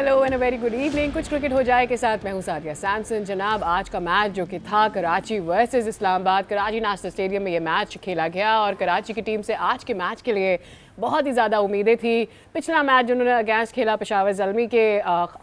Hello and a very good evening कुछ cricket हो जाए के साथ मैं हूं साधिया सैमसन जनाब आज का मैच जो कि था Karachi versus Islamabad Karachi national stadium में ये मैच खेला गया और कराची की टीम से आज के मैच के लिए बहुत ही ज़्यादा उम्मीदें थी पिछला मैच जिन्होंने अगेंस्ट खेला पेशावर जलमी के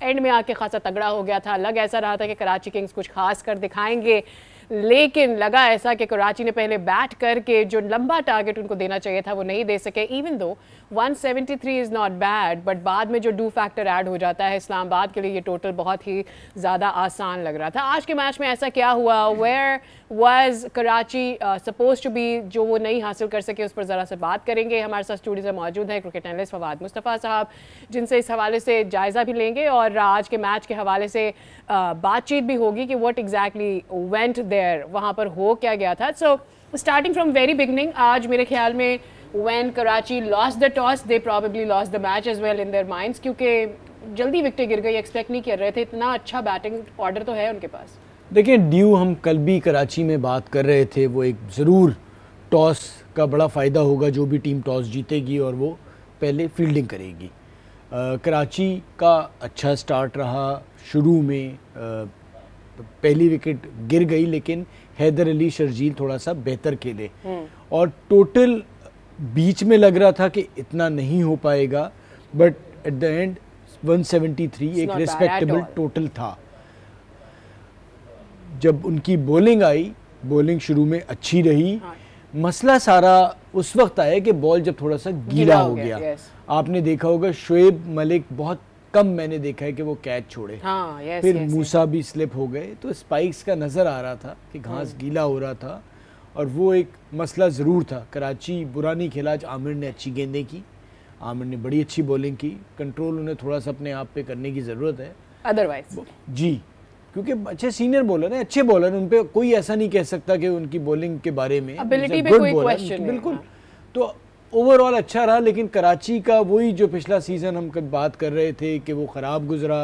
एंड में आके खासा तगड़ा हो गया था लग ऐसा रहा था कि कराची किंग्स कुछ खास कर दिखाएंगे लेकिन लगा ऐसा कि कराची ने पहले बैट करके जो लंबा टारगेट उनको देना चाहिए था वो नहीं दे सके even though 173 is not bad but बाद में जो डू फैक्टर ऐड हो जाता है इस्लामाबाद के लिए ये टोटल बहुत ही ज़्यादा आसान लग रहा था आज के मैच में ऐसा क्या हुआ where was Karachi suppose to be जो वो नहीं हासिल कर सके उस पर ज़रा से बात करेंगे हमारे साथ स्टूडियो में मौजूद हैं क्रिकेट एनलिस्ट फवाद मुस्तफ़ा साहब जिनसे इस हवाले से जायज़ा भी लेंगे और आज के मैच के हवाले से uh, बातचीत भी होगी कि what exactly went the there वहाँ पर हो क्या गया था so starting from very beginning आज मेरे ख्याल में when Karachi lost the toss they probably lost the match as well in their mind क्योंकि जल्दी विकटे गिर गई एक्सपेक्ट नहीं कर रहे थे इतना अच्छा बैटिंग ऑर्डर तो है उनके पास देखिए ड्यू हम कल भी कराची में बात कर रहे थे वो एक ज़रूर टॉस का बड़ा फ़ायदा होगा जो भी टीम टॉस जीतेगी और वो पहले फील्डिंग करेगी आ, कराची का अच्छा स्टार्ट रहा शुरू में तो पहली विकेट गिर गई लेकिन हैदर अली शर्जील थोड़ा सा बेहतर खेले हम्म। और टोटल बीच में लग रहा था कि इतना नहीं हो पाएगा बट एट द एंड 173 एक रिस्पेक्टेबल टोटल था जब उनकी बॉलिंग आई बॉलिंग शुरू में अच्छी रही हाँ। मसला सारा उस वक्त आया कि बॉल जब थोड़ा सा गीला हो गया, गया। आपने देखा होगा शुएब मलिक बहुत कम मैंने देखा है कि वो कैच छोड़े हाँ, येस, फिर मूसा भी स्लिप हो गए तो स्पाइक्स का नज़र आ रहा था कि घास हाँ। गीला हो रहा था और वो एक मसला ज़रूर था कराची बुरा नहीं खेला आज आमिर ने अच्छी गेंदें की आमिर ने बड़ी अच्छी बॉलिंग की कंट्रोल उन्हें थोड़ा सा अपने आप पे करने की ज़रूरत है अदरवाइज जी क्योंकि अच्छे सीनियर बॉलर हैं अच्छे बॉलर हैं उन पर कोई ऐसा नहीं कह सकता कि उनकी बॉलिंग के बारे में बिल्कुल हाँ। तो ओवरऑल अच्छा रहा लेकिन कराची का वही जो पिछला सीज़न हम कभी बात कर रहे थे कि वो ख़राब गुजरा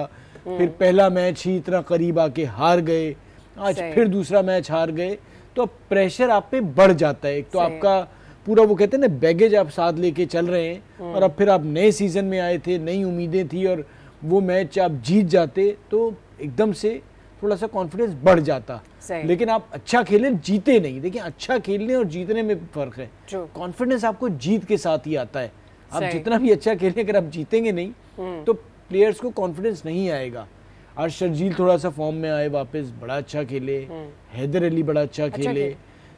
हम्म। फिर पहला मैच ही इतना करीब आके हार गए आज फिर दूसरा मैच हार गए तो अब प्रेशर आप पे बढ़ जाता है एक तो आपका पूरा वो कहते हैं ना बैगेज आप साथ लेके चल रहे हैं हम्म। और अब फिर आप नए सीज़न में आए थे नई उम्मीदें थी और वो मैच आप जीत जाते तो एकदम से थोड़ा सा कॉन्फिडेंस बढ़ जाता लेकिन आप अच्छा खेले जीते नहीं देखिए अच्छा खेलने और जीतने में फर्क है कॉन्फिडेंस आपको जीत के साथ ही आता है आप जितना भी अच्छा खेले अगर आप जीतेंगे नहीं हम्म। तो प्लेयर्स को कॉन्फिडेंस नहीं आएगा शर्जील थोड़ा सा फॉर्म में आए वापस बड़ा अच्छा खेले हम्म। हैदर अली बड़ा अच्छा, अच्छा खेले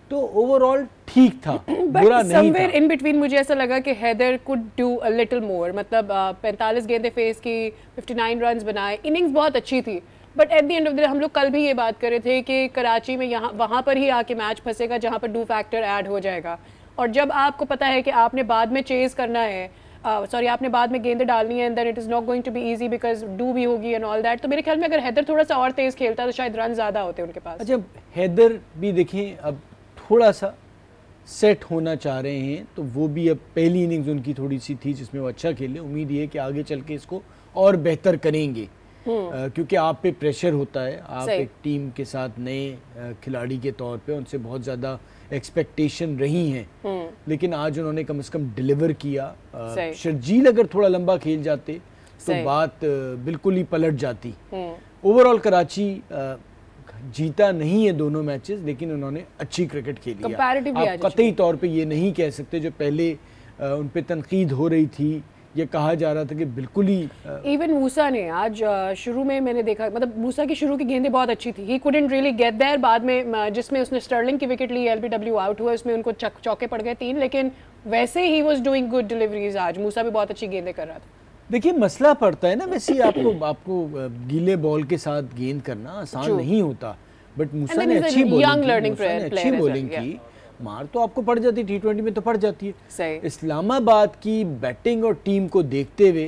तो ओवरऑल ठीक था बुरा नहीं था इन बिटवीन मुझे ऐसा लगा कि हैदर कुड डू मतलब, अ लिटिल मोर मतलब 45 गेंदें फेस की 59 रन्स बनाए इनिंग्स बहुत अच्छी थी but at the end of the हम लोग कल भी ये बात कर रहे थे कि कराची में यहाँ वहाँ पर ही आके मैच फंसेगा जहाँ पर डू फैक्टर ऐड हो जाएगा और जब आपको पता है कि आपने बाद में चेज करना है सॉरी uh, आपने बाद में गेंद डालनी है and then it is not going to be easy because dew भी होगी एंड ऑल दैट तो मेरे ख्याल में अगर हैदर थोड़ा सा और तेज़ खेलता तो शायद रन ज़्यादा होते उनके पास अच्छा हैदर भी देखें अब थोड़ा सा सेट होना चाह रहे हैं तो वो भी अब पहली इनिंग्स उनकी थोड़ी सी थी जिसमें वो अच्छा खेले उम्मीद ये कि आगे चल के इसको और बेहतर करेंगे हम्म। क्योंकि आप पे प्रेशर होता है आप एक टीम के साथ नए खिलाड़ी के तौर पे उनसे बहुत ज़्यादा एक्सपेक्टेशन रही हैं हम्म। लेकिन आज उन्होंने कम से कम डिलीवर किया शर्जील अगर थोड़ा लंबा खेल जाते तो बात बिल्कुल ही पलट जाती ओवरऑल हम्म। कराची जीता नहीं है दोनों मैचेस लेकिन उन्होंने अच्छी क्रिकेट खेली आप कतई तौर पे ये नहीं कह सकते जो पहले उन पे तनकीद हो रही थी ये कहा जा रहा था कि बिल्कुल ही इवन मूसा ने आज शुरू में मैंने देखा मतलब मूसा की शुरू की गेंदें बहुत अच्छी थी he couldn't really get there बाद में जिसमें उसने स्टर्लिंग की विकेट ली एलबीडब्ल्यू आउट हुआ उसमें उनको चक, चौके पड़ गए तीन लेकिन वैसे ही वॉज डूइंग गुड डिलीवरीज आज मूसा भी बहुत अच्छी गेंदें कर रहा था देखिए मसला पड़ता है ना वैसे ही आपको आपको गीले बॉल के साथ गेंद करना आसान नहीं होता बट मूसा ने अच्छी बॉलिंग की मार तो आपको पड़ जाती है टी में तो पड़ जाती है सही इस्लामाबाद की बैटिंग और टीम को देखते हुए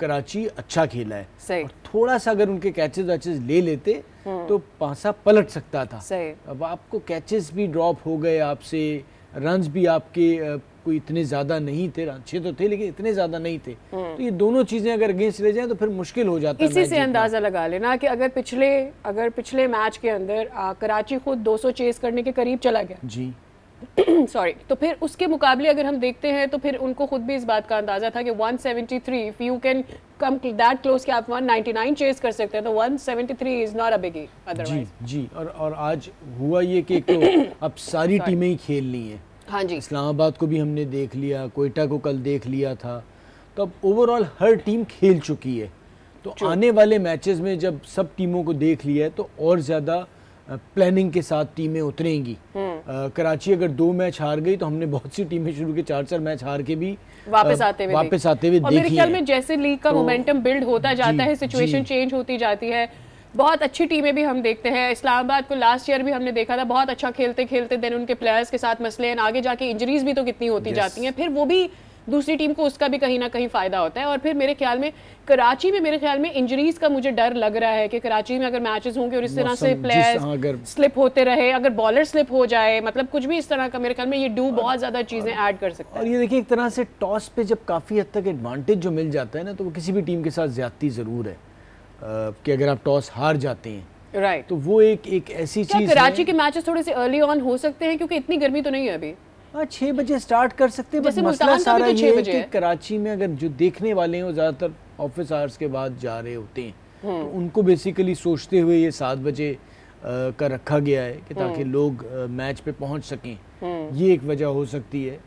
कराची अच्छा खेला है सही और थोड़ा सा अगर उनके कैचेस वैचेस ले लेते हम्म। तो पासा पलट सकता था सही अब आपको कैचेस भी ड्रॉप हो गए आपसे रन भी आपके कोई इतने ज़्यादा नहीं थे अच्छे तो थे लेकिन इतने ज़्यादा नहीं थे हम्म। तो ये दोनों चीज़ें अगर अगेंस्ट ले जाए तो फिर मुश्किल हो जाता इसी से अंदाज़ा लगा लेना कि अगर पिछले अगर पिछले मैच के अंदर आ, कराची खुद 200 चेस करने के करीब चला गया जी सॉरी तो फिर उसके मुकाबले अगर हम देखते हैं तो फिर उनको खुद भी इस बात का अंदाजा था कि 173 if you can come that close कि आप 199 चेस कर सकते हैं तो 173 is not a biggie otherwise जी जी और और आज हुआ ये कि तो अब सारी टीमें ही खेल ली हैं हाँ जी इस्लामाबाद को भी हमने देख लिया कोयटा को कल देख लिया था तो अब ओवरऑल हर टीम खेल चुकी है तो आने वाले मैचेस में जब सब टीमों को देख लिया है तो और ज़्यादा प्लानिंग के साथ टीमें उतरेंगी हम्म। कराची अगर दो मैच हार गई तो हमने बहुत सी टीमें शुरू के चार चार मैच हार के भी वापस आते हुए आते हुए जैसे लीग का मोमेंटम तो बिल्ड होता जाता है सिचुएशन चेंज होती जाती है बहुत अच्छी टीमें भी हम देखते हैं इस्लामाबाद को लास्ट ईयर भी हमने देखा था बहुत अच्छा खेलते खेलते देन उनके प्लेयर्स के साथ मसले हैं आगे जाके इंजरीज भी तो कितनी होती yes. जाती हैं फिर वो भी दूसरी टीम को उसका भी कहीं ना कहीं फ़ायदा होता है और फिर मेरे ख्याल में कराची में मेरे ख्याल में इंजरीज का मुझे डर लग रहा है कि कराची में अगर मैचेस होंगे और इस तरह से प्लेयर्स स्लिप होते रहे अगर बॉलर स्लिप हो जाए मतलब कुछ भी इस तरह का मेरे ख्याल में ये डू बहुत ज़्यादा चीज़ें ऐड कर सकते हैं और ये देखिए एक तरह से टॉस पे जब काफ़ी हद तक एडवांटेज जो मिल जाता है ना तो वो किसी भी टीम के साथ ज्यादा ज़रूर है कि अगर आप टॉस हार जाते हैं राइट right. तो वो एक एक ऐसी चीज कराची के मैचेस थोड़े से अर्ली ऑन हो सकते हैं क्योंकि इतनी गर्मी तो नहीं है अभी हाँ छः बजे स्टार्ट कर सकते हैं बस मसला सारा तो ये है कि कराची में अगर जो देखने वाले हैं वो ज़्यादातर ऑफिस आवर्स के बाद जा रहे होते हैं तो हम्म। उनको बेसिकली सोचते हुए ये सात बजे का रखा गया है कि ताकि हम्म। लोग मैच पे पहुंच सकें हम्म। ये एक वजह हो सकती है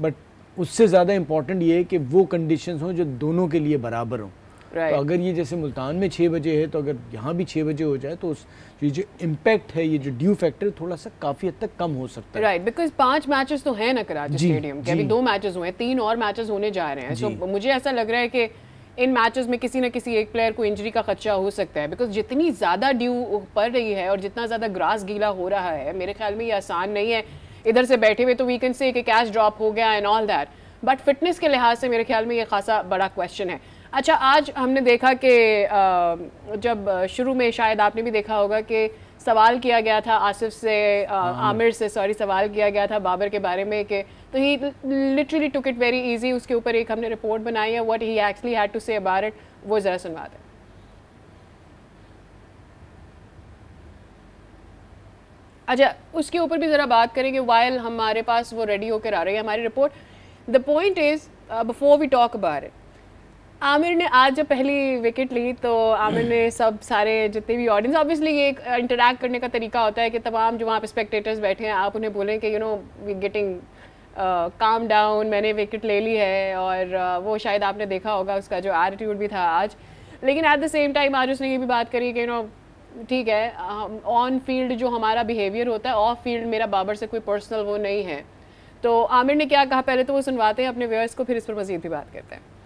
बट उससे ज़्यादा इम्पोर्टेंट ये है कि वो कंडीशंस हों जो दोनों के लिए बराबर हों तो अगर ये जैसे मुल्तान में छः बजे है तो अगर यहाँ भी छः बजे हो जाए तो उस ये जो इम्पैक्ट है ये जो ड्यू फैक्टर थोड़ा सा काफ़ी हद तक कम हो सकता है राइट बिकॉज पांच मैचेस तो है ना कराची स्टेडियम के अभी दो मैचेस हुए हैं तीन और मैचेस होने जा रहे हैं सो मुझे ऐसा लग रहा है कि इन मैचेस में किसी ना किसी एक प्लेयर को इंजरी का खदशा हो सकता है बिकॉज जितनी ज़्यादा ड्यू पड़ रही है और जितना ज़्यादा ग्रास गीला हो रहा है मेरे ख्याल में ये आसान नहीं है इधर से बैठे हुए तो वीकेंड से एक कैच ड्रॉप हो गया and all that but fitness के लिहाज से मेरे ख्याल में ये खासा बड़ा क्वेश्चन है अच्छा आज हमने देखा कि जब शुरू में शायद आपने भी देखा होगा कि सवाल किया गया था आसिफ से हाँ, हाँ। आमिर से सॉरी सवाल किया गया था बाबर के बारे में कि तो he literally took it very easy उसके ऊपर एक हमने रिपोर्ट बनाई है what he actually had to say about it वो ज़रा सुनवा दें अच्छा उसके ऊपर भी ज़रा बात करेंगे वायल हमारे पास वो रेडी होकर आ रही है हमारी report the point is before we talk about it Aamir ने आज जब पहली विकेट ली तो आमिर ने सब सारे जितने भी ऑडियंस ऑब्वियसली ये एक इंटरेक्ट uh, करने का तरीका होता है कि तमाम जो वहाँ पे स्पेक्टेटर्स बैठे हैं आप उन्हें बोलें कि you know we getting calm down मैंने विकेट ले ली है और uh, वो शायद आपने देखा होगा उसका जो एटीट्यूड भी था आज लेकिन एट द सेम टाइम आज उसने ये भी बात करी कि यू नो ठीक है ऑन फील्ड जो हमारा बिहेवियर होता है ऑफ फील्ड मेरा बाबर से कोई पर्सनल वो नहीं है तो आमिर ने क्या कहा पहले तो वो सुनवाते हैं अपने व्यवर्स को फिर इस पर मजीद भी बात करते हैं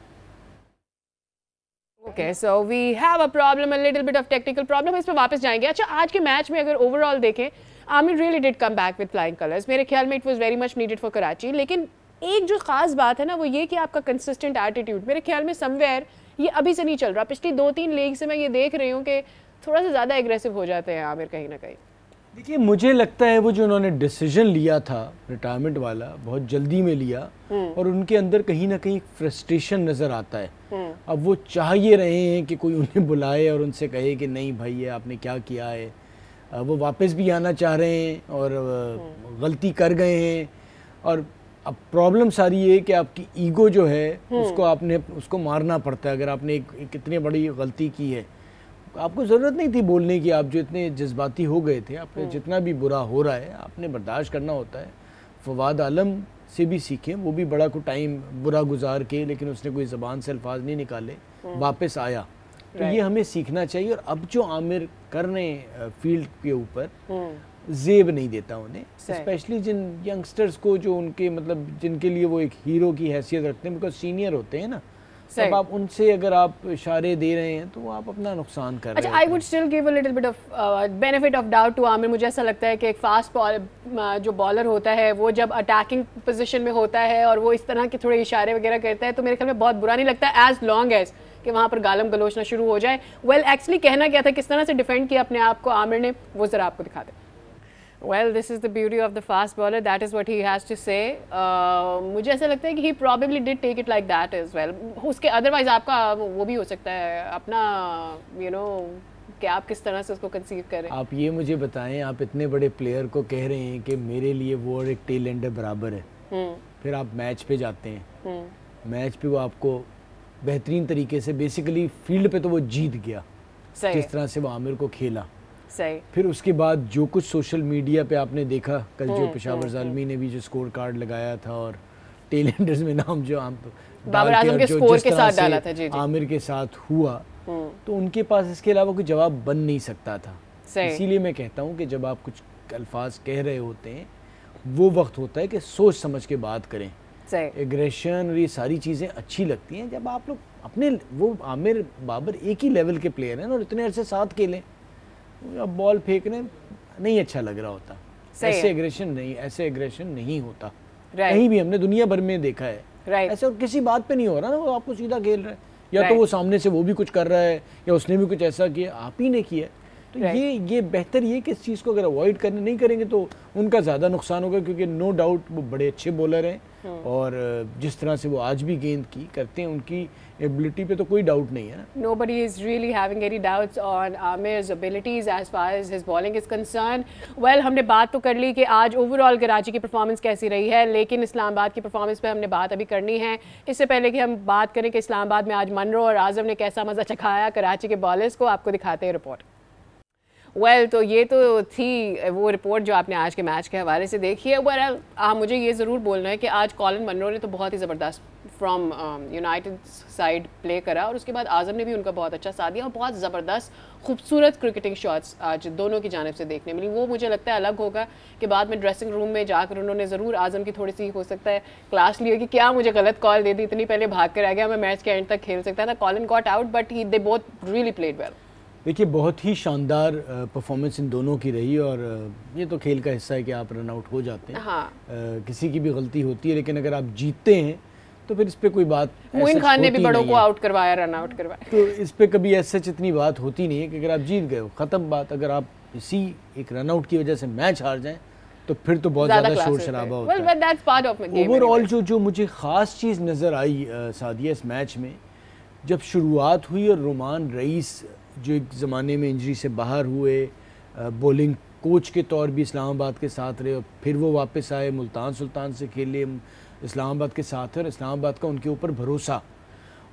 okay so we have a problem a little bit of technical problem इस पर वापस जाएंगे अच्छा आज के मैच में अगर ओवरऑल देखें Aamir really did come back with flying colours मेरे ख्याल में it was very much needed for Karachi लेकिन एक जो खास बात है ना वो ये कि आपका कंसिस्टेंट एटीट्यूड मेरे ख्याल में समवेयर ये अभी से नहीं चल रहा पिछली दो तीन लीग से मैं ये देख रही हूँ कि थोड़ा सा ज़्यादा एग्रेसिव हो जाते हैं आमिर कहीं ना कहीं देखिए मुझे लगता है वो जो उन्होंने डिसीजन लिया था रिटायरमेंट वाला बहुत जल्दी में लिया हम्म। और उनके अंदर कहीं ना कहीं फ्रस्ट्रेशन नज़र आता है हम्म। अब वो चाह ये रहे हैं कि कोई उन्हें बुलाए और उनसे कहे कि नहीं भाई ये आपने क्या किया है वो वापस भी आना चाह रहे हैं और हम्म। गलती कर गए हैं और अब प्रॉब्लम सारी ये कि आपकी ईगो जो है उसको आपने उसको मारना पड़ता है अगर आपने एक, बड़ी गलती की है आपको ज़रूरत नहीं थी बोलने की आप जो इतने जज्बाती हो गए थे आपने हम्म। जितना भी बुरा हो रहा है आपने बर्दाश्त करना होता है फवाद आलम से भी सीखे वो भी बड़ा को टाइम बुरा गुजार के लेकिन उसने कोई ज़बान से अल्फाज नहीं निकाले हम्म। वापस आया तो ये हमें सीखना चाहिए और अब जो आमिर कर रहे हैं फील्ड के ऊपर हम्म। जेब नहीं देता उन्हें स्पेशली जिन यंगस्टर्स को जो उनके मतलब जिनके लिए वो एक हीरो की हैसियत रखते हैं बिकॉज सीनियर होते हैं ना आप उनसे अगर आप इशारे दे रहे हैं तो आप अपना नुकसान कर अच्छा रहे हैं। Still little bit of benefit of doubt to Aamir मुझे ऐसा लगता है कि एक फास्ट बॉल uh, जो बॉलर होता है वो जब अटैकिंग पोजीशन में होता है और वो इस तरह के थोड़े इशारे वगैरह करता है तो मेरे ख्याल में बहुत बुरा नहीं लगता एज लॉन्ग एज कि वहाँ पर गालम गलोचना शुरू हो जाए वेल well, एक्चुअली कहना क्या था किस तरह से डिफेंड किया अपने आप को आमिर ने वो ज़रा आपको दिखा दें well this is the beauty of the fast bowler that is what he has to say मुझे ऐसा लगता है कि he probably did take it like that is well उसके अदरवाइज आपका वो भी हो सकता है अपना यू you नो know, कि आप किस तरह से उसको कंसीव करें आप ये मुझे बताएं आप इतने बड़े प्लेयर को कह रहे हैं कि मेरे लिए वो और एक टेल एंडर बराबर है हम्म। फिर आप मैच पे जाते हैं मैच हम्म। पे वो आपको बेहतरीन तरीके से बेसिकली फील्ड पे तो वो जीत गया जिस तरह से वो आमिर को खेला सही फिर उसके बाद जो कुछ सोशल मीडिया पे आपने देखा कल जो हम्म, पेशावर हम्म, जालमी हम्म। ने भी जो स्कोर कार्ड लगाया था और टेलेंडर्स में नाम जो आम तो बाबर आजम के स्कोर के साथ डाला था जी जी आमिर के साथ हुआ तो उनके पास इसके अलावा कोई जवाब बन नहीं सकता था इसीलिए मैं कहता हूँ कि जब आप कुछ अल्फाज कह रहे होते हैं वो वक्त होता है कि सोच समझ के बात करें एग्रेशन और ये सारी चीज़ें अच्छी लगती हैं जब आप लोग अपने वो आमिर बाबर एक ही लेवल के प्लेयर हैं और इतने अरसे साथ खेलें अब बॉल फेंकने नहीं अच्छा लग रहा होता ऐसे एग्रेशन नहीं ऐसे एग्रेशन नहीं होता कहीं भी हमने दुनिया भर में देखा है ऐसे और किसी बात पे नहीं हो रहा ना वो आपको सीधा खेल रहा है या तो वो सामने से वो भी कुछ कर रहा है या उसने भी कुछ ऐसा किया आप ही ने किया तो ये ये बेहतर ये कि इस चीज़ को अगर अवॉइड करने नहीं करेंगे तो उनका ज़्यादा नुकसान होगा क्योंकि नो डाउट वो बड़े अच्छे बॉलर हैं hmm. और जिस तरह से वो आज भी गेंद की करते हैं उनकी एबिलिटी पे तो कोई डाउट नहीं है nobody is really having any doubts on Aamir's abilities as far as his bowling is concern well हमने बात तो कर ली कि आज ओवरऑल कराची की परफॉर्मेंस कैसी रही है लेकिन इस्लामाबाद की परफॉर्मेंस पे हमने बात अभी करनी है इससे पहले कि हम बात करें कि इस्लामाबाद में आज मनरो और आजम ने कैसा मज़ा चखाया कराची के बॉलर्स को आपको दिखाते हैं रिपोर्ट वेल well, तो ये तो थी वो रिपोर्ट जो आपने आज के मैच के हवाले से देखी है वह हाँ, मुझे ये ज़रूर बोलना है कि आज कॉलन मनरो ने तो बहुत ही ज़बरदस्त फ्रॉम यूनाइटेड साइड प्ले करा और उसके बाद आज़म ने भी उनका बहुत अच्छा साथ दिया और बहुत ज़बरदस्त खूबसूरत क्रिकेटिंग शॉट्स आज दोनों की जानब से देखने मिली वो मुझे लगता है अलग होगा कि बाद में ड्रेसिंग रूम में जाकर उन्होंने ज़रूर आज़म की थोड़ी सी हो सकता है क्लास ली होगी क्या मुझे गलत कॉल दे दी इतनी पहले भाग कर आ गया मैं मैच के एंड तक खेल सकता था Colin got out but he they both really played well देखिए बहुत ही शानदार परफॉर्मेंस इन दोनों की रही और ये तो खेल का हिस्सा है कि आप रन आउट हो जाते हैं हाँ। आ, किसी की भी गलती होती है लेकिन अगर आप जीतते हैं तो फिर इस पर कोई बात मोइन खान ने भी बड़ों को आउट करवाया रन आउट करवाया तो इस पर कभी ऐसे इतनी बात होती नहीं है कि अगर आप जीत गए ख़त्म बात अगर आप इसी एक रन आउट की वजह से मैच हार जाएं तो फिर तो बहुत ज़्यादा शोर शराबा होता well, है ओवरऑल जो जो मुझे ख़ास चीज़ नज़र आई सादिया इस मैच में जब शुरुआत हुई और रोमान रईस जो एक ज़माने में इंजरी से बाहर हुए बॉलिंग कोच के तौर भी इस्लामाबाद के साथ रहे और फिर वो वापस आए मुल्तान सुल्तान से खेले इस्लामाबाद के साथ और इस्लामाबाद का उनके ऊपर भरोसा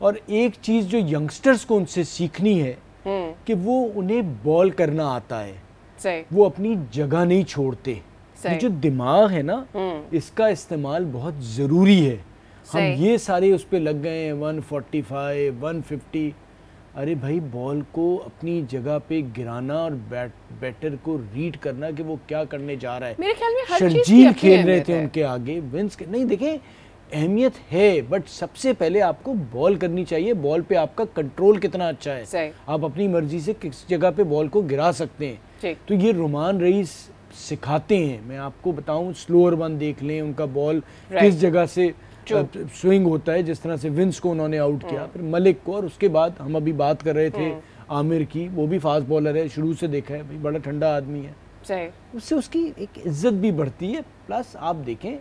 और एक चीज़ जो यंगस्टर्स को उनसे सीखनी है हम्म। कि वो उन्हें बॉल करना आता है वो अपनी जगह नहीं छोड़ते ये जो दिमाग है ना हम्म। इसका इस्तेमाल बहुत ज़रूरी है हम ये सारे उस पर लग गए हैं one forty five one fifty अरे भाई बॉल को अपनी जगह पे गिराना और बैट बैटर को रीड करना कि वो क्या करने जा रहा है मेरे ख्याल में हर शर्जील खेल रहे थे उनके आगे विंस के नहीं देखें अहमियत है बट सबसे पहले आपको बॉल करनी चाहिए बॉल पे आपका कंट्रोल कितना अच्छा है आप अपनी मर्जी से किस जगह पे बॉल को गिरा सकते हैं तो ये रोमान रईस सिखाते हैं मैं आपको बताऊं स्लोअर वन देख लें उनका बॉल किस जगह से स्विंग होता है जिस तरह से विंस को उन्होंने आउट हम्म। किया फिर मलिक को और उसके बाद हम अभी बात कर रहे थे हम्म। आमिर की वो भी फास्ट बॉलर है शुरू से देखा है भाई बड़ा ठंडा आदमी है उससे उसकी एक इज्जत भी बढ़ती है प्लस आप देखें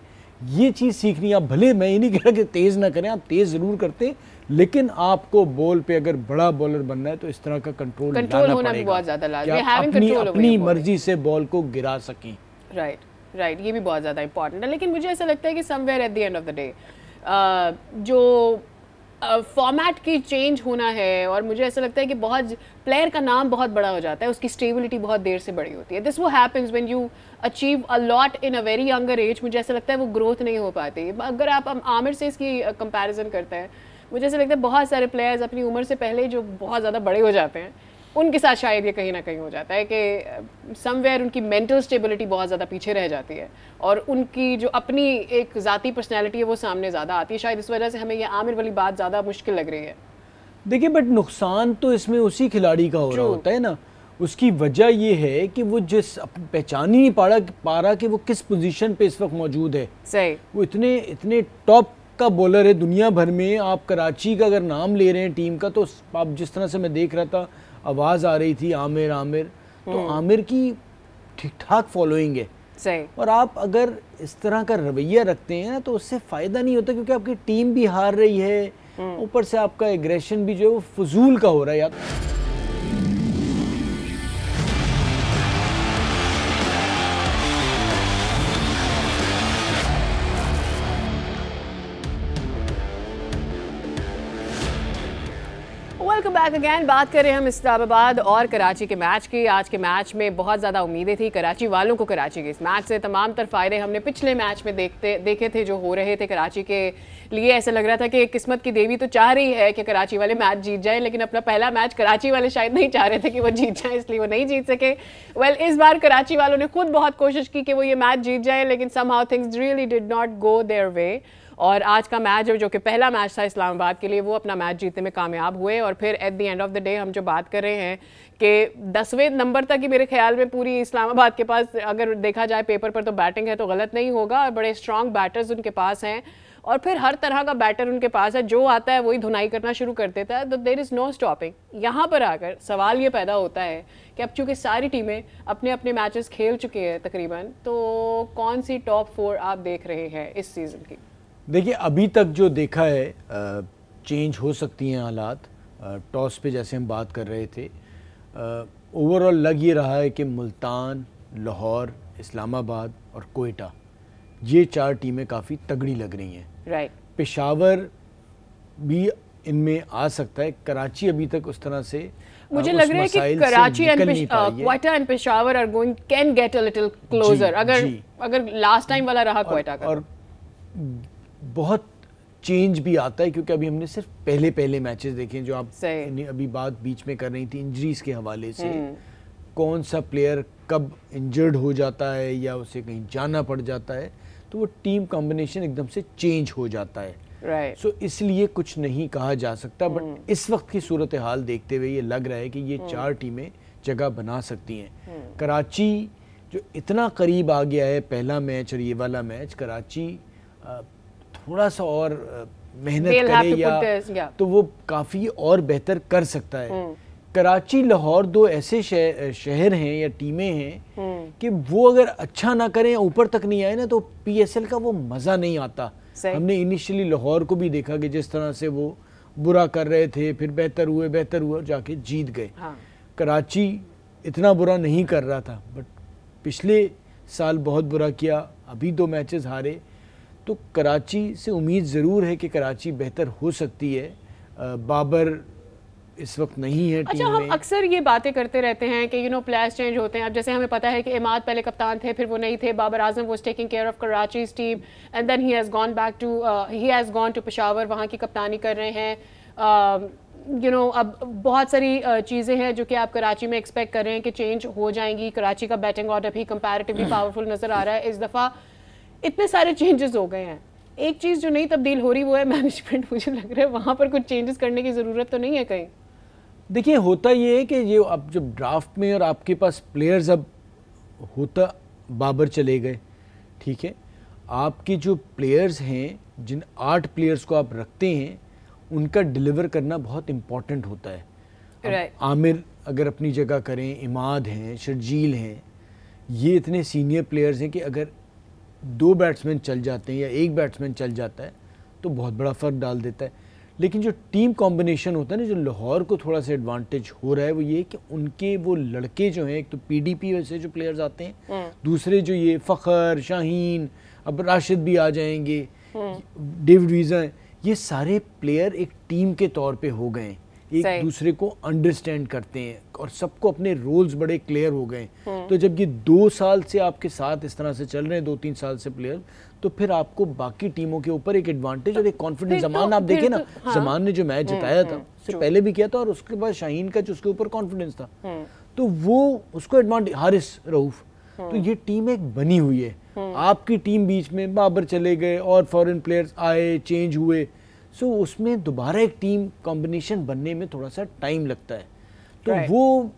ये चीज़ सीखनी आप भले मैं ये नहीं कह रहा कि तेज़ ना करें आप तेज़ ज़रूर करते लेकिन आपको बॉल पे अगर बड़ा बॉलर बनना है तो इस तरह का कंट्रोल कंट्रोल होना भी बहुत ज़्यादा लाजमी अपनी, अपनी मर्जी से बॉल को गिरा सकें राइट राइट ये भी बहुत ज़्यादा इंपॉर्टेंट है लेकिन मुझे ऐसा लगता है कि somewhere at the end of the day जो फॉर्मेट की चेंज होना है और मुझे ऐसा लगता है कि बहुत प्लेयर का नाम बहुत बड़ा हो जाता है उसकी स्टेबिलिटी बहुत देर से बड़ी होती है दिस वो happens when you achieve a lot in a very younger age मुझे ऐसा लगता है वो ग्रोथ नहीं हो पाती अगर आप आमिर से इसकी कंपैरिजन करते हैं मुझे ऐसा लगता है बहुत सारे प्लेयर्स अपनी उम्र से पहले जो बहुत ज़्यादा बड़े हो जाते हैं उनके साथ शायद ये कहीं ना कहीं हो जाता है कि समवेयर उनकी मेंटल स्टेबिलिटी बहुत ज़्यादा पीछे रह जाती है और उनकी जो अपनी एक ज़ाती पर्सनैलिटी है वो सामने ज़्यादा आती है शायद इस वजह से हमें ये आमिर वाली बात ज़्यादा मुश्किल लग रही है देखिए बट नुकसान तो इसमें उसी खिलाड़ी का हो रहा होता है ना उसकी वजह ये है कि वो जिस पहचान ही नहीं पा रहा पा रहा कि वो किस पोजीशन पे इस वक्त मौजूद है सही वो इतने इतने टॉप का बॉलर है दुनिया भर में आप कराची का अगर नाम ले रहे हैं टीम का तो आप जिस तरह से मैं देख रहा था आवाज़ आ रही थी आमिर आमिर तो हम्म। आमिर की ठीक ठाक फॉलोइंग है सही और आप अगर इस तरह का रवैया रखते हैं ना तो उससे फ़ायदा नहीं होता क्योंकि आपकी टीम भी हार रही है हम्म। ऊपर से आपका एग्रेशन भी जो है वो फजूल का हो रहा है यार बैक अगैन बात करें हम इस्लामाबाद और कराची के मैच की आज के मैच में बहुत ज़्यादा उम्मीदें थी कराची वालों को कराची के इस मैच से तमाम तर फ़ायदे हमने पिछले मैच में देखते देखे थे जो हो रहे थे कराची के लिए ऐसा लग रहा था कि किस्मत की देवी तो चाह रही है कि कराची वाले मैच जीत जाए लेकिन अपना पहला मैच कराची वाले शायद नहीं चाह रहे थे कि वो जीत जाए इसलिए वो नहीं जीत सके वेल well, इस बार कराची वालों ने खुद बहुत कोशिश की कि वो ये मैच जीत जाए लेकिन somehow things really did not go their way और आज का मैच जो कि पहला मैच था इस्लामाबाद के लिए वो अपना मैच जीतने में कामयाब हुए और फिर at the end of the day हम जो बात कर रहे हैं कि दसवें नंबर तक ही मेरे ख्याल में पूरी इस्लामाबाद के पास अगर देखा जाए पेपर पर तो बैटिंग है तो गलत नहीं होगा और बड़े स्ट्रॉन्ग बैटर्स उनके पास हैं और फिर हर तरह का बैटर उनके पास है जो आता है वही धुनाई करना शुरू कर देता है तो देर इज़ नो स्टॉपिंग यहाँ पर आकर सवाल ये पैदा होता है कि अब चूँकि सारी टीमें अपने अपने मैचेस खेल चुकी हैं तकरीबन तो कौन सी टॉप फोर आप देख रहे हैं इस सीज़न की देखिए अभी तक जो देखा है चेंज हो सकती हैं हालात टॉस पे जैसे हम बात कर रहे थे ओवरऑल लग ये रहा है कि मुल्तान लाहौर इस्लामाबाद और कोयटा ये चार टीमें काफ़ी तगड़ी लग रही हैं right. पेशावर भी इनमें आ सकता है कराची अभी तक उस तरह से मुझे लग रहा है कि Karachi and Quetta and Peshawar are going can get a little closer अगर अगर लास्ट टाइम वाला रहा क्वेटा का और बहुत चेंज भी आता है क्योंकि अभी हमने सिर्फ पहले पहले मैचेस देखे जो आप अभी बात बीच में कर रही थी इंजरीज के हवाले से हम्म। कौन सा प्लेयर कब इंजर्ड हो जाता है या उसे कहीं जाना पड़ जाता है तो वो टीम कॉम्बिनेशन एकदम से चेंज हो जाता है राइट right. सो so, इसलिए कुछ नहीं कहा जा सकता hmm. बट इस वक्त की सूरत हाल देखते हुए ये लग रहा है कि ये hmm. चार टीमें जगह बना सकती हैं hmm. कराची जो इतना करीब आ गया है पहला मैच और ये वाला मैच कराची थोड़ा सा और मेहनत करे या या तो वो काफ़ी और बेहतर कर सकता है hmm. कराची लाहौर दो ऐसे शहर हैं या टीमें हैं हम्म। कि वो अगर अच्छा ना करें ऊपर तक नहीं आए ना तो पीएसएल का वो मज़ा नहीं आता हमने इनिशियली लाहौर को भी देखा कि जिस तरह से वो बुरा कर रहे थे फिर बेहतर हुए बेहतर हुए जाके जीत गए हाँ। कराची इतना बुरा नहीं कर रहा था बट पिछले साल बहुत बुरा किया अभी दो मैचेस हारे तो कराची से उम्मीद ज़रूर है कि कराची बेहतर हो सकती है बाबर इस वक्त नहीं है अच्छा हम अक्सर ये बातें करते रहते हैं कि यू नो प्लेयर्स चेंज होते हैं अब जैसे हमें पता है कि इमाद पहले कप्तान थे फिर वो नहीं थे Babar Azam was taking care of Karachi's team and then he has gone back to he has gone to Peshawar वहाँ की कप्तानी कर रहे हैं uh, um, you you know know, अब बहुत सारी uh, चीज़ें हैं जो कि आप कराची में एक्सपेक्ट कर रहे हैं कि चेंज हो जाएंगी कराची का बैटिंग ऑर्डर भी कंपेरेटिवली पावरफुल नज़र आ रहा है इस दफ़ा इतने सारे चेंजेस हो गए हैं एक चीज़ जो नहीं तब्दील हो रही वो है मैनेजमेंट मुझे लग रहा है वहाँ पर कुछ चेंजेस करने की ज़रूरत तो नहीं है कहीं देखिए होता ये है कि ये अब जब ड्राफ्ट में और आपके पास प्लेयर्स अब होता बाबर चले गए ठीक है आपके जो प्लेयर्स हैं जिन आठ प्लेयर्स को आप रखते हैं उनका डिलीवर करना बहुत इम्पॉर्टेंट होता है right. आमिर अगर अपनी जगह करें इमाद हैं शर्जील हैं ये इतने सीनियर प्लेयर्स हैं कि अगर दो बैट्समैन चल जाते हैं या एक बैट्समैन चल जाता है तो बहुत बड़ा फ़र्क डाल देता है लेकिन जो टीम कॉम्बिनेशन होता है ना जो लाहौर को थोड़ा सा एडवांटेज हो रहा है वो ये कि उनके वो लड़के जो हैं एक तो पीडीपी वैसे जो प्लेयर्स आते हैं हम्म। दूसरे जो ये फ़खर शाहीन अब राशिद भी आ जाएंगे हम्म। डेविड वीज़ा ये सारे प्लेयर एक टीम के तौर पे हो गए एक सही. दूसरे को अंडरस्टैंड करते हैं और सबको अपने रोल्स बड़े क्लियर हो गए हम्म। तो जब ये दो साल से आपके साथ इस तरह से चल रहे हैं दो तीन साल से प्लेयर तो फिर आपको बाकी टीमों के ऊपर एक एडवांटेज और एक कॉन्फिडेंस तो जमान तो, आप देखे तो, ना हाँ। जमान ने जो मैच हम्म, जिताया था हम्म, उससे पहले भी किया था और उसके बाद शाहीन का जो उसके ऊपर कॉन्फिडेंस था तो वो उसको एडवांटेज हारिस रऊफ तो ये टीम एक बनी हुई है आपकी टीम बीच में बाबर चले गए और फॉरेन प्लेयर्स आए चेंज हुए सो so, उसमें दोबारा एक टीम कॉम्बिनेशन बनने में थोड़ा सा टाइम लगता है तो right. वो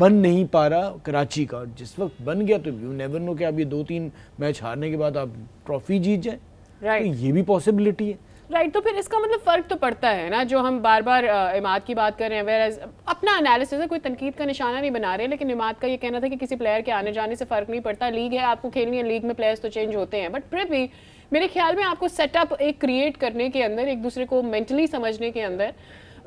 बन नहीं पा रहा कराची का जिस वक्त बन गया तो यू नेवर नो कि आप ये दो तीन मैच हारने के बाद आप ट्रॉफी जीत जाए तो right. तो ये भी पॉसिबिलिटी है राइट right, तो फिर इसका मतलब फ़र्क तो पड़ता है ना जो हम बार बार इमाद की बात कर रहे हैं वेर एज अपना एनालिसिस है कोई तनकीद का निशाना नहीं बना रहे लेकिन इमाद का ये कहना था कि किसी प्लेयर के आने जाने से फ़र्क नहीं पड़ता लीग है आपको खेलनी है लीग में प्लेयर्स तो चेंज होते हैं बट फिर भी मेरे ख्याल में आपको सेटअप एक क्रिएट करने के अंदर एक दूसरे को मेंटली समझने के अंदर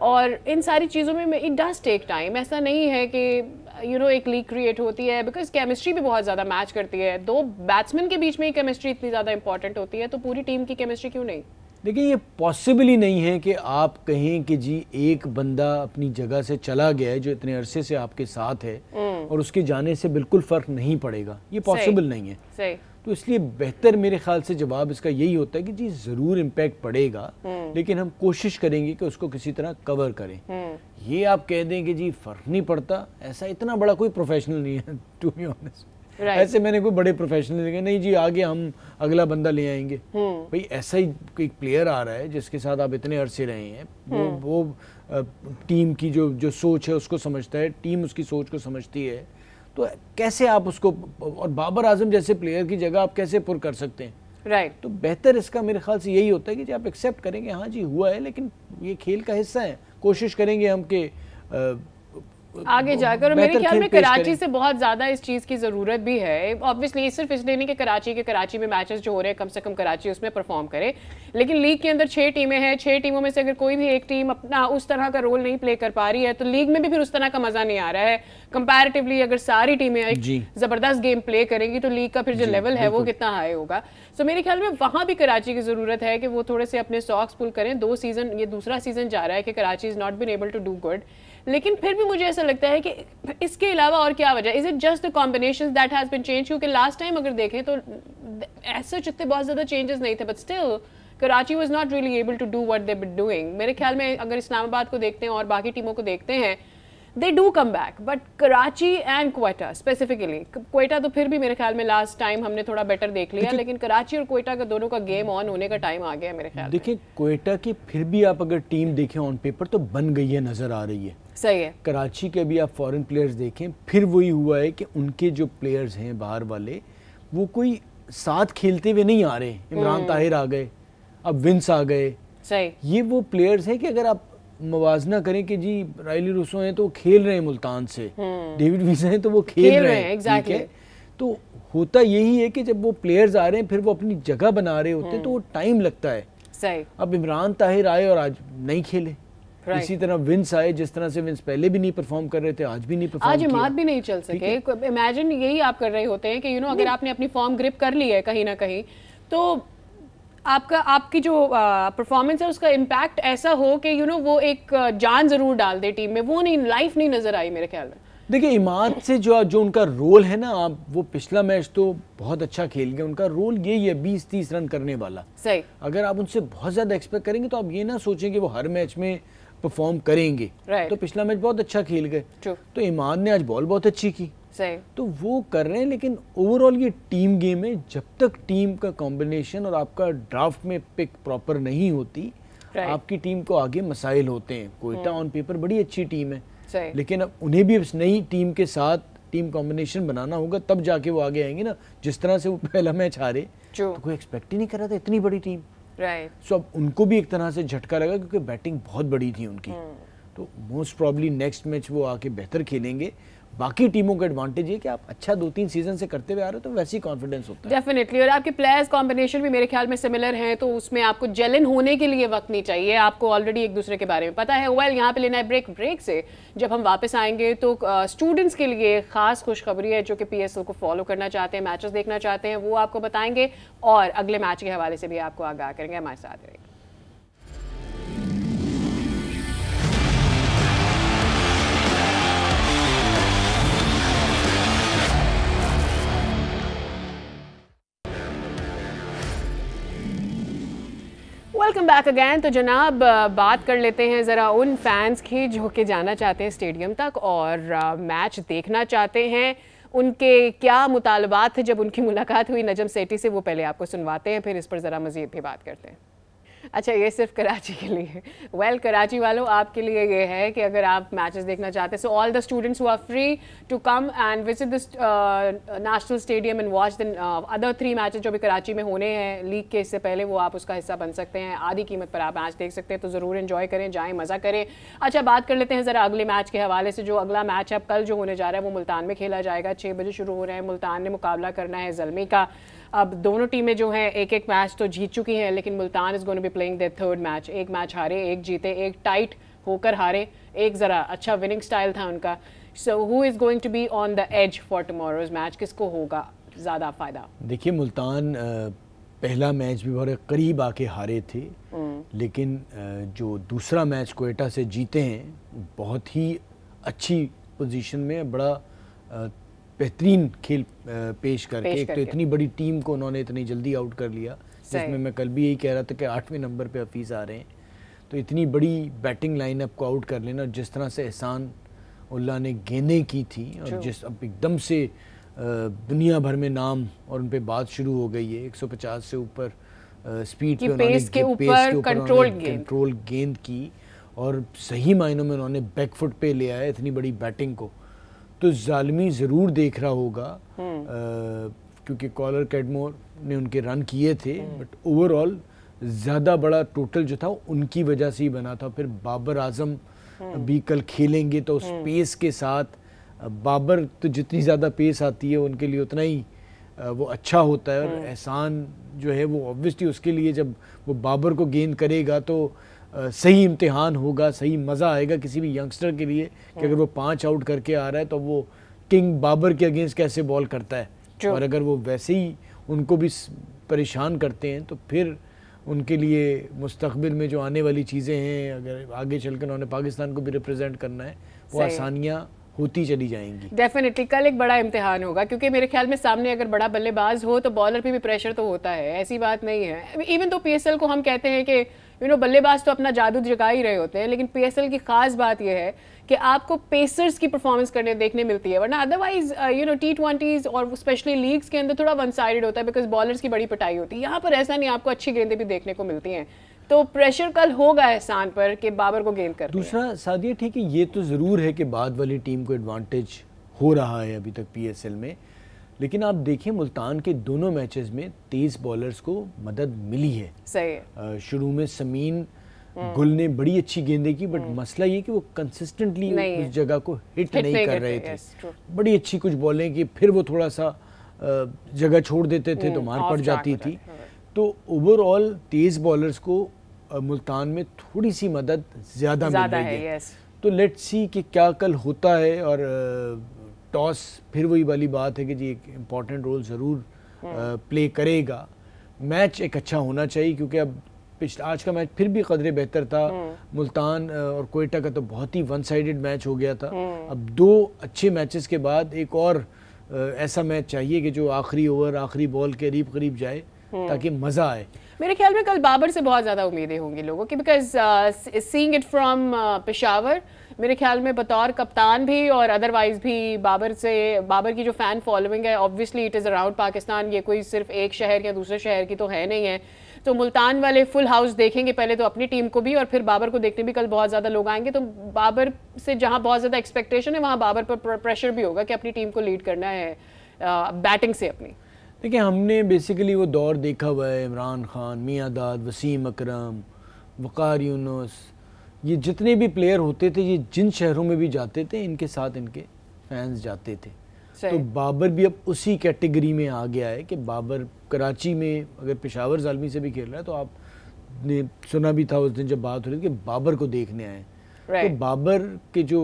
और इन सारी चीज़ों में इट डज़ टेक टाइम ऐसा नहीं है कि यू you नो know, एक लीग क्रिएट होती है बिकॉज केमिस्ट्री भी बहुत ज़्यादा मैच करती है दो बैट्समैन के बीच में ही केमिस्ट्री इतनी ज़्यादा इंपॉर्टेंट होती है तो पूरी टीम की केमिस्ट्री क्यों नहीं देखिए ये पॉसिबल ही नहीं है कि आप कहें कि जी एक बंदा अपनी जगह से चला गया है जो इतने अरसे से आपके साथ है हम्म। और उसके जाने से बिल्कुल फ़र्क नहीं पड़ेगा ये पॉसिबल नहीं है सही तो इसलिए बेहतर मेरे ख्याल से जवाब इसका यही होता है कि जी ज़रूर इम्पैक्ट पड़ेगा हम्म। लेकिन हम कोशिश करेंगे कि उसको किसी तरह कवर करें हम्म। ये आप कह दें कि जी फ़र्क नहीं पड़ता ऐसा इतना बड़ा कोई प्रोफेशनल नहीं है टू बी ऑनेस्ट Right. ऐसे मैंने कोई बड़े प्रोफेशनल देखे नहीं जी आगे हम अगला बंदा ले आएंगे हम्म। भाई ऐसा ही एक प्लेयर आ रहा है जिसके साथ आप इतने अरसे रहे हैं वो वो टीम की जो जो सोच है उसको समझता है टीम उसकी सोच को समझती है तो कैसे आप उसको और बाबर आजम जैसे प्लेयर की जगह आप कैसे पुर कर सकते हैं राइट right. तो बेहतर इसका मेरे ख्याल से यही होता है कि जब आप एक्सेप्ट करेंगे हाँ जी हुआ है लेकिन ये खेल का हिस्सा है कोशिश करेंगे हम के आगे जाकर और मेरे ख्याल में कराची से बहुत ज्यादा इस चीज की जरूरत भी है ऑब्वियसली सिर्फ इसलिए नहीं कि कराची के कराची में मैचेस जो हो रहे हैं कम से कम कराची उसमें परफॉर्म करे लेकिन लीग के अंदर छह टीमें हैं छह टीमों में से अगर कोई भी एक टीम अपना उस तरह का रोल नहीं प्ले कर पा रही है तो लीग में भी फिर उस तरह का मजा नहीं आ रहा है कंपेरेटिवली अगर सारी टीमें जबरदस्त गेम प्ले करेंगी तो लीग का फिर जो लेवल है वो कितना हाई होगा सो मेरे ख्याल में वहां भी कराची की जरूरत है कि वो थोड़े से अपने सॉक्स पुल करें दो सीजन ये दूसरा सीजन जा रहा है कि Karachi is not been able to do good लेकिन फिर भी मुझे ऐसा ऐसा लगता है कि इसके अलावा और क्या वजह is it just the combination that has been change क्योंकि लास्ट टाइम अगर देखें तो ऐसे इतने बहुत ज़्यादा चेंजेस नहीं थे but still Karachi was not really able to do what they doing मेरे ख्याल में अगर इस्लामाबाद को देखते हैं और बाकी टीमों को देखते हैं they do come back but Karachi and Quetta specifically Quetta तो फिर भी मेरे ख्याल में लास्ट टाइम हमने थोड़ा बेटर देख लिया लेकिन कराची और क्वेटा का दोनों का गेम ऑन होने का टाइम आ गया मेरे ख्याल देखिए क्वेटा की फिर भी आप अगर टीम देखें ऑन पेपर तो बन गई है नज़र आ रही है सही है कराची के भी आप फॉरेन प्लेयर्स देखें फिर वही हुआ है कि उनके जो प्लेयर्स हैं बाहर वाले वो कोई साथ खेलते हुए नहीं आ रहे इमरान हम्म। ताहिर आ गए अब विंस आ गए सही ये वो प्लेयर्स हैं कि अगर आप मुवजना करें कि जी रायली रूसो हैं तो खेल रहे हैं मुल्तान से हम्म। डेविड विज हैं तो वो खेल, खेल रहे हैं एग्जैक्टली तो होता यही है कि जब वो प्लेयर्स आ रहे हैं फिर वो अपनी जगह बना रहे होते हैं तो वो टाइम हम्म। लगता है सही अब इमरान ताहिर आए और आज नहीं खेले right. इसी तरह विंस आए जिस तरह से विंस पहले भी नहीं परफॉर्म कर रहे थे आज भी नहीं परफॉर्म आज इमाद भी नहीं चल सके इमेजिन यही आप कर रहे होते हैं कि यू नो अगर आपने अपनी फॉर्म ग्रिप कर ली है कहीं ना कहीं तो आपका आपकी जो परफॉर्मेंस है उसका इम्पैक्ट ऐसा हो कि यू नो वो एक जान जरूर डाल दे टीम में वो नहीं लाइफ नहीं नजर आई मेरे ख्याल में देखिए इमाद से जो जो उनका रोल है ना आप वो पिछला मैच तो बहुत अच्छा खेल गए उनका रोल यही है बीस तीस रन करने वाला सही अगर आप उनसे बहुत ज़्यादा एक्सपेक्ट करेंगे तो आप ये ना सोचें कि वो हर मैच में परफॉर्म करेंगे right. तो पिछला मैच बहुत अच्छा खेल गए तो इमान ने आज बॉल बहुत अच्छी की तो वो कर रहे हैं लेकिन ओवरऑल ये टीम गेम है जब तक टीम का कॉम्बिनेशन और आपका ड्राफ्ट में पिक प्रॉपर नहीं होती right. आपकी टीम को आगे मसाइल होते हैं कोयटा ऑन hmm. पेपर बड़ी अच्छी टीम है लेकिन अब उन्हें भी नई टीम के साथ टीम कॉम्बिनेशन बनाना होगा तब जाके वो आगे आएंगे ना जिस तरह से वो पहला मैच हारे तो कोई एक्सपेक्ट ही नहीं कर रहा था इतनी बड़ी टीम राइट सो अब उनको भी एक तरह से झटका लगा क्योंकि बैटिंग बहुत बड़ी थी उनकी हम्म। तो मोस्ट प्रॉब्ली नेक्स्ट मैच वो आके बेहतर खेलेंगे बाकी टीमों का एडवांटेज ये कि आप अच्छा दो तीन सीजन से करते हुए आ रहे हो तो वैसी कॉन्फिडेंस होता है डेफिनेटली और आपके प्लेयर्स कॉम्बिनेशन भी मेरे ख्याल में सिमिलर हैं तो उसमें आपको जेलिन होने के लिए वक्त नहीं चाहिए आपको ऑलरेडी एक दूसरे के बारे में पता है वेल यहाँ पे लेना है ब्रेक ब्रेक से जब हम वापस आएंगे तो स्टूडेंट्स के लिए खास खुशखबरी है जो कि पी को फॉलो करना चाहते हैं मैचेस देखना चाहते हैं वो आपको बताएंगे और अगले मैच के हवाले से भी आपको आगाह करेंगे हमारे साथ रहेंगे वेलकम बैक अगैन तो जनाब बात कर लेते हैं ज़रा उन फैंस की जो कि जाना चाहते हैं स्टेडियम तक और मैच देखना चाहते हैं उनके क्या मुतालबात थे जब उनकी मुलाकात हुई नजम सेठी से वो पहले आपको सुनवाते हैं फिर इस पर ज़रा मज़ीद भी बात करते हैं अच्छा ये सिर्फ कराची के लिए वेल well, कराची वालों आपके लिए ये है कि अगर आप मैचेस देखना चाहते हैं so all the students who are free to come and visit the national stadium and watch the other three matches जो भी कराची में होने हैं लीग के इससे पहले वो आप उसका हिस्सा बन सकते हैं आधी कीमत पर आप मैच देख सकते हैं तो ज़रूर इन्जॉय करें जाएँ मज़ा करें अच्छा बात कर लेते हैं ज़रा अगले मैच के हवाले से जो अगला मैच है अब कल जो होने जा रहा है वो मुल्तान में खेला जाएगा छः बजे शुरू हो रहा है मुल्तान ने मुकाबला करना है जलमी का अब दोनों टीमें जो हैं एक एक मैच तो जीत चुकी हैं लेकिन Multan is gonna be playing the third match एक मैच हारे एक जीते एक टाइट होकर हारे एक ज़रा अच्छा विनिंग स्टाइल था उनका so who is going to be on the edge for tomorrow's match किसको होगा ज़्यादा फ़ायदा देखिए मुल्तान पहला मैच भी बड़े करीब आके हारे थे हम्म। लेकिन जो दूसरा मैच कोयटा से जीते हैं बहुत ही अच्छी पोजीशन में बड़ा बेहतरीन खेल पेश करके पेश एक तो इतनी बड़ी टीम को उन्होंने इतनी जल्दी आउट कर लिया जिसमें मैं कल भी यही कह रहा था कि आठवें नंबर पे हफीज आ रहे हैं तो इतनी बड़ी बैटिंग लाइनअप को आउट कर लेना जिस तरह से एहसान उल्ला ने गेंदें की थी और जिस अब एकदम से दुनिया भर में नाम और उन पर बात शुरू हो गई है एक से ऊपर स्पीड उन्होंने के ऊपर कंट्रोल गेंद कंट्रोल गेंद की और सही मायनों में उन्होंने बैकफुट पे ले आया इतनी बड़ी बैटिंग को तो जालमी ज़रूर देख रहा होगा हम्म। क्योंकि कॉलर कैडमोर ने उनके रन किए थे बट ओवरऑल ज़्यादा बड़ा टोटल जो था उनकी वजह से ही बना था फिर बाबर आजम हम्म। भी कल खेलेंगे तो उस पेस हम्म। के साथ बाबर तो जितनी ज़्यादा पेस आती है उनके लिए उतना ही वो अच्छा होता है और एहसान जो है वो ऑब्वियसली उसके लिए जब वो बाबर को गेंद करेगा तो सही इम्तिहान होगा सही मज़ा आएगा किसी भी यंगस्टर के लिए कि अगर वो हाँ। पाँच आउट करके आ रहा है तो वो किंग बाबर के अगेंस्ट कैसे बॉल करता है और अगर वो वैसे ही उनको भी परेशान करते हैं तो फिर उनके लिए मुस्तबिल में जो आने वाली चीज़ें हैं अगर आगे चल कर उन्होंने पाकिस्तान को भी रिप्रेजेंट करना है वो आसानियाँ होती चली जाएंगी डेफिनेटली कल एक बड़ा इम्तिहान होगा क्योंकि मेरे ख्याल में सामने अगर बड़ा बल्लेबाज हो तो बॉलर पे भी प्रेशर तो होता है ऐसी बात नहीं है इवन तो पी को हम कहते हैं कि यू नो बल्लेबाज तो अपना जादू जगा ही रहे होते हैं लेकिन पी की खास बात यह है कि आपको पेसर्स की परफॉर्मेंस करने देखने मिलती है वरना अदरवाइज यू नो टी और स्पेशली लीग्स के अंदर थोड़ा वन साइडेड होता है बिकॉज बॉलर्स की बड़ी पटाई होती है यहाँ पर ऐसा नहीं आपको अच्छी गेंदें भी देखने को मिलती हैं तो प्रेशर कल होगा एहसान पर कि बाबर को गेंद कर दूसरा सादिया ठीक है ये तो ज़रूर है कि बाद वाली टीम को एडवांटेज हो रहा है अभी तक पी में लेकिन आप देखिए मुल्तान के दोनों मैचेस में तेज बॉलर्स को मदद मिली है सही शुरू में समीन हम्म। गुल ने बड़ी अच्छी गेंदे की बट हम्म। मसला ये कि वो कंसिस्टेंटली उस जगह को हिट, हिट नहीं, कर रहे थे बड़ी अच्छी कुछ बॉलें कि फिर वो थोड़ा सा जगह छोड़ देते थे हम्म, तो मार पड़ जाती थी तो ओवरऑल तेज बॉलर्स को मुल्तान में थोड़ी सी मदद ज़्यादा मिल रही है तो लेट्स सी कि क्या कल होता है और टॉस फिर वही वाली बात है कि जी एक इम्पॉर्टेंट रोल ज़रूर प्ले करेगा मैच एक अच्छा होना चाहिए क्योंकि अब पिछला आज का मैच फिर भी कदरे बेहतर था हम्म। मुल्तान और कोयटा का तो बहुत ही वन साइडेड मैच हो गया था हम्म। अब दो अच्छे मैचेस के बाद एक और ऐसा मैच चाहिए कि जो आखिरी ओवर आखिरी बॉल के करीब करीब जाए हम्म। ताकि मज़ा आए मेरे ख्याल में कल बाबर से बहुत ज़्यादा उम्मीदें होंगी लोगों की because seeing it from Peshawar मेरे ख्याल में बतौर कप्तान भी और अदरवाइज भी बाबर से बाबर की जो फ़ैन फॉलोइंग है obviously it is around Pakistan ये कोई सिर्फ एक शहर या दूसरे शहर की तो है नहीं है तो मुल्तान वाले फुल हाउस देखेंगे पहले तो अपनी टीम को भी और फिर बाबर को देखने भी कल बहुत ज़्यादा लोग आएंगे तो बाबर से जहाँ बहुत ज़्यादा एक्सपेक्टेशन है वहाँ बाबर पर प्रेशर भी होगा कि अपनी टीम को लीड करना है बैटिंग से अपनी देखिए हमने बेसिकली वो दौर देखा हुआ है इमरान खान मियाँ दाद वसीम अकरम वक़ार यूनुस ये जितने भी प्लेयर होते थे ये जिन शहरों में भी जाते थे इनके साथ इनके फैंस जाते थे तो बाबर भी अब उसी कैटेगरी में आ गया है कि बाबर कराची में अगर पेशावर जालमी से भी खेल रहा है तो आप ने सुना भी था उस दिन जब बात हो रही थी कि बाबर को देखने आए तो right. तो बाबर के जो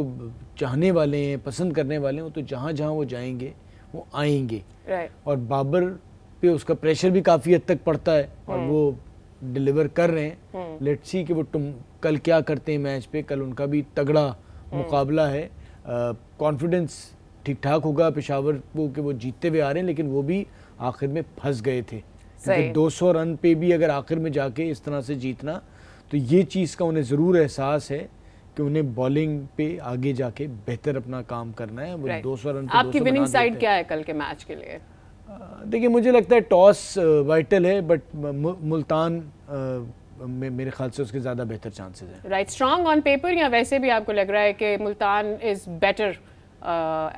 चाहने वाले हैं पसंद करने वाले हैं तो जहाँ जहाँ वो जाएंगे वो आएंगे right. और बाबर पे उसका प्रेशर भी काफ़ी हद तक पड़ता है और hmm. वो डिलीवर कर रहे हैं लेट्स हम्म। सी कि वो तुम कल क्या करते हैं मैच पे कल उनका भी तगड़ा हम्म। मुकाबला है कॉन्फिडेंस ठीक ठाक होगा पेशावर को कि वो जीतते हुए आ रहे हैं लेकिन वो भी आखिर में फंस गए थे क्योंकि सौ रन पे भी अगर आखिर में जाके इस तरह से जीतना तो ये चीज़ का उन्हें ज़रूर एहसास है कि उन्हें बॉलिंग पे आगे जाके बेहतर अपना काम करना है वो दो सौ रन आपकी विनिंग साइड क्या है कल के मैच के लिए देखिए मुझे लगता है टॉस वाइटल है बट मुल्तान मेरे ख्याल से उसके ज़्यादा बेहतर चांसेस हैं राइट स्ट्रांग ऑन पेपर या वैसे भी आपको लग रहा है कि Multan is better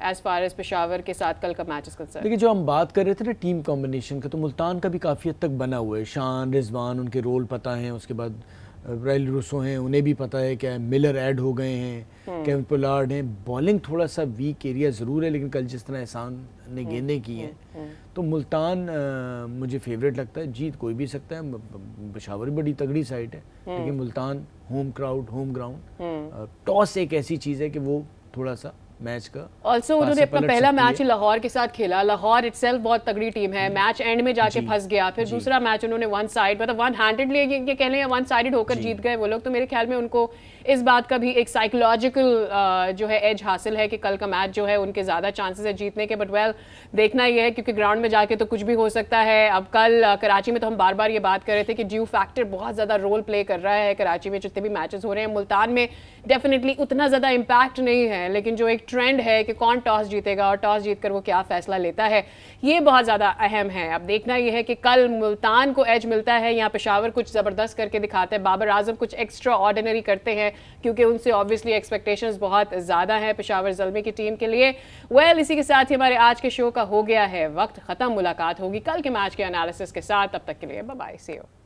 as far as Peshawar के साथ कल का मैच इज कंसर्न देखिए जो हम बात कर रहे थे ना टीम कॉम्बिनेशन का तो मुल्तान का भी काफ़ी हद तक बना हुआ है शान रिजवान उनके रोल पता हैं उसके बाद रैल रूसो हैं उन्हें भी पता है क्या मिलर ऐड हो गए हैं केविन हम्म। पोलार्ड हैं बॉलिंग थोड़ा सा वीक एरिया ज़रूर है लेकिन कल जिस तरह एहसान ने हम्म। गेंदें की हैं हम्म। तो मुल्तान आ, मुझे फेवरेट लगता है जीत कोई भी सकता है पशावर बड़ी तगड़ी साइट है हम्म। लेकिन Multan home crowd home ground toss एक ऐसी चीज़ है कि वो थोड़ा सा मैच का ऑल्सो उन्होंने अपना पहला मैच लाहौर के साथ खेला लाहौर इट बहुत तगड़ी टीम है मैच एंड में जाके फंस गया फिर दूसरा मैच उन्होंने वन साइड मतलब वन हैंडेड ये, ये कह लें वन साइडेड होकर जीत गए वो लोग तो मेरे ख्याल में उनको इस बात का भी एक साइकोलॉजिकल जो है एज हासिल है कि कल का मैच जो है उनके ज़्यादा चांसेस है जीतने के बट वेल well, देखना ये है क्योंकि ग्राउंड में जाके तो कुछ भी हो सकता है अब कल कराची में तो हम बार बार ये बात कर रहे थे कि ड्यू फैक्टर बहुत ज़्यादा रोल प्ले कर रहा है कराची में जितने भी मैचेस हो रहे हैं मुल्तान में डेफिनेटली उतना ज़्यादा इम्पैक्ट नहीं है लेकिन जो एक ट्रेंड है कि कौन टॉस जीतेगा और टॉस जीत कर वो क्या फ़ैसला लेता है ये बहुत ज़्यादा अहम है अब देखना यह है कि कल मुल्तान को एज मिलता है यहाँ पेशावर कुछ ज़बरदस्त करके दिखाते हैं बाबर आजम कुछ एक्स्ट्रा ऑर्डिनरी करते हैं क्योंकि उनसे ऑब्वियसली एक्सपेक्टेशंस बहुत ज़्यादा हैं पेशावर जलमे की टीम के लिए वेल well, इसी के साथ ही हमारे आज के शो का हो गया है वक्त ख़त्म मुलाकात होगी कल के मैच के एनालिसिस के साथ तब तक के लिए बाय सी यू